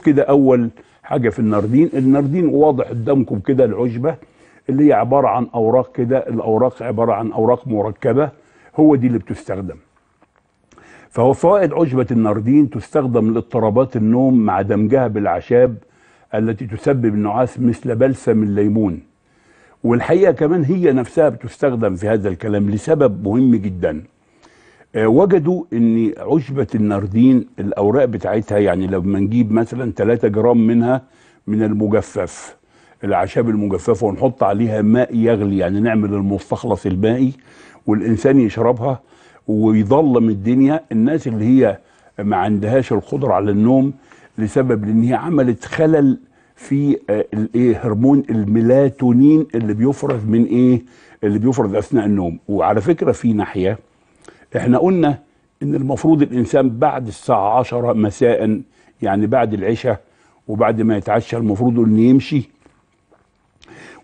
كده اول حاجه في الناردين الناردين واضح قدامكم كده العشبه اللي هي عباره عن اوراق كده الاوراق عباره عن اوراق مركبه هو دي اللي بتستخدم فهو فوائد عشبه الناردين تستخدم لاضطرابات النوم مع دمجها بالعشاب التي تسبب النعاس مثل بلسم الليمون والحقيقه كمان هي نفسها بتستخدم في هذا الكلام لسبب مهم جدا آه، وجدوا ان عشبه الناردين الاوراق بتاعتها يعني لما نجيب مثلا 3 جرام منها من المجفف الاعشاب المجففه ونحط عليها ماء يغلي يعني نعمل المستخلص المائي والانسان يشربها ويظلم الدنيا الناس اللي هي ما عندهاش القدره على النوم لسبب لان هي عملت خلل في آه، الايه هرمون الميلاتونين اللي بيفرز من ايه اللي بيفرز اثناء النوم وعلى فكره في ناحيه احنا قلنا ان المفروض الانسان بعد الساعه 10 مساء يعني بعد العشاء وبعد ما يتعشى المفروض انه يمشي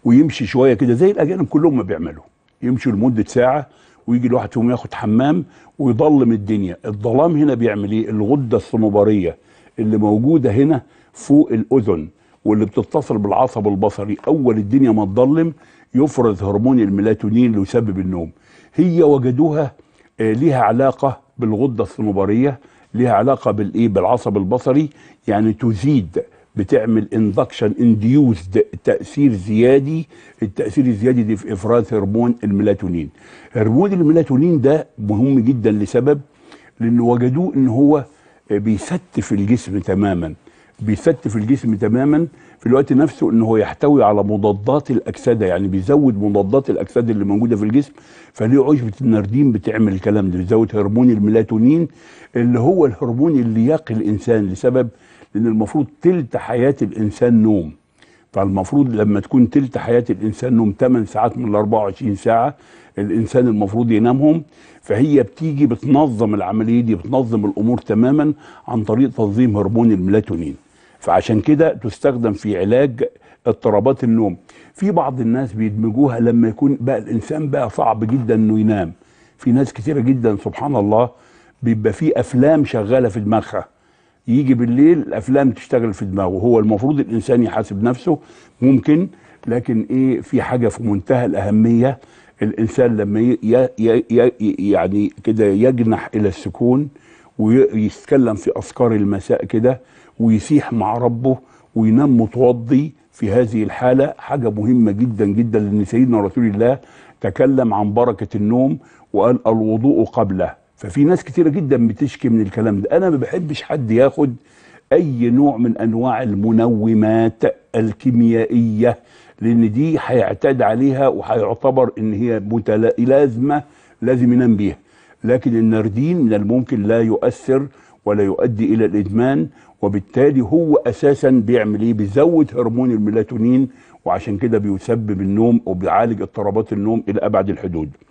ويمشي شويه كده زي الاجانب كلهم ما بيعملوا يمشوا لمده ساعه ويجي الواحد فيهم ياخد حمام ويضلم الدنيا الظلام هنا بيعمل ايه الغده الصنوبريه اللي موجوده هنا فوق الاذن واللي بتتصل بالعصب البصري اول الدنيا ما تضلم يفرز هرمون الميلاتونين اللي يسبب النوم هي وجدوها آه، ليها علاقه بالغده الصنوبريه ليها علاقه بالايه بالعصب البصري يعني تزيد بتعمل اندكشن انديوزد تاثير زيادي التاثير الزيادي دي في افراز هرمون الميلاتونين هرمون الميلاتونين ده مهم جدا لسبب لان وجدوه ان هو آه، بيستف الجسم تماما بيستف الجسم تماما في الوقت نفسه ان هو يحتوي على مضادات الاكسده يعني بيزود مضادات الاكسده اللي موجوده في الجسم فليه عشبه النردين بتعمل الكلام ده بيزود هرمون الميلاتونين اللي هو الهرمون اللي يقي الانسان لسبب لان المفروض تلت حياه الانسان نوم فالمفروض لما تكون تلت حياه الانسان نوم 8 ساعات من ال 24 ساعه الانسان المفروض ينامهم فهي بتيجي بتنظم العمليه دي بتنظم الامور تماما عن طريق تنظيم هرمون الميلاتونين فعشان كده تستخدم في علاج اضطرابات النوم في بعض الناس بيدمجوها لما يكون بقى الانسان بقى صعب جدا انه ينام في ناس كثيره جدا سبحان الله بيبقى في افلام شغاله في دماغها يجي بالليل الافلام تشتغل في دماغه هو المفروض الانسان يحاسب نفسه ممكن لكن ايه في حاجه في منتهى الاهميه الانسان لما يعني كده يجنح الى السكون ويتكلم في أذكار المساء كده ويسيح مع ربه وينام متوضي في هذه الحالة حاجة مهمة جدا جدا لأن سيدنا رسول الله تكلم عن بركة النوم وقال الوضوء قبله ففي ناس كتيرة جدا بتشكي من الكلام ده أنا ما بحبش حد ياخد أي نوع من أنواع المنومات الكيميائية لأن دي هيعتاد عليها وهيعتبر إن هي متلازمة لازم ينام بيها لكن النردين من الممكن لا يؤثر ولا يؤدي الى الادمان وبالتالي هو اساسا بيعمل ايه بيزود هرمون الميلاتونين وعشان كده بيسبب النوم وبيعالج اضطرابات النوم الى ابعد الحدود